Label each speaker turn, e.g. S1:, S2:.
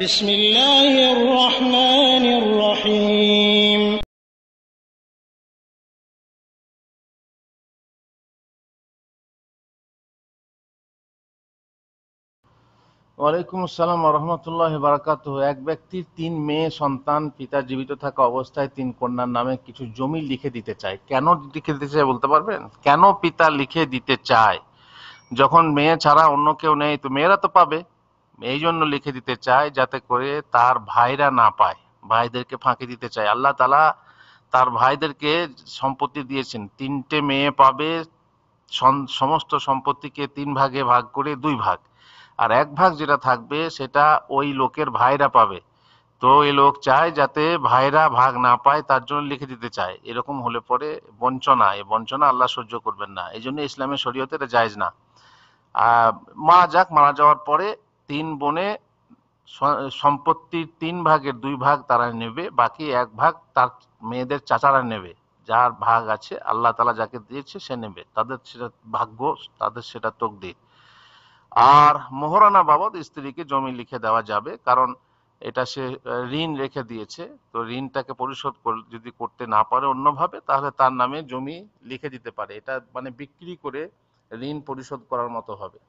S1: بسم الله الرحمن الرحيم ওয়ালাইকুম আসসালাম রহমতুল্লাহ
S2: বারাকাত এক ব্যক্তির তিন মেয়ে সন্তান পিতা জীবিত থাকা অবস্থায় তিন কন্যার নামে কিছু জমি লিখে দিতে চায় কেন লিখে দিতে চায় বলতে পারবেন কেন পিতা লিখে দিতে চায় যখন মেয়ে ছাড়া অন্য কেউ নেই তো মেয়েরা তো পাবে এই জন্য লিখে দিতে চায় যাতে করে তার ভাইরা না পায় ভাইদেরকে ফাঁকি দিতে চায় আল্লাহ তালা তার ভাইদেরকে সম্পত্তি দিয়েছেন তিনটে মেয়ে পাবে সমস্ত সম্পত্তিকে তিন ভাগে ভাগ করে দুই ভাগ আর এক ভাগ যেটা থাকবে সেটা ওই লোকের ভাইরা পাবে তো এই লোক চায় যাতে ভাইরা ভাগ না পায় তার জন্য লিখে দিতে চায় এরকম হলে পরে বঞ্চনা এই বঞ্চনা আল্লাহ সহ্য করবেন না এই জন্য ইসলামের শরীয়তে এটা যায়জ না মারা যাক মারা যাওয়ার পরে তিন বোনে সম্পত্তির তিন ভাগের দুই ভাগ তারা নেবে বাকি এক ভাগ তার মেয়েদের চাচারা নেবে যার ভাগ আছে আল্লাহ তালা যাকে দিয়েছে সে নেবে তাদের সেটা ভাগ্য তাদের সেটা তকদির আর মোহরানা বাবদ স্ত্রীকে জমি লিখে দেওয়া যাবে কারণ এটা সে ঋণ রেখে দিয়েছে তো ঋণটাকে পরিশোধ যদি করতে না পারে অন্যভাবে তাহলে তার নামে জমি লিখে দিতে পারে এটা মানে বিক্রি করে ঋণ পরিশোধ করার মতো হবে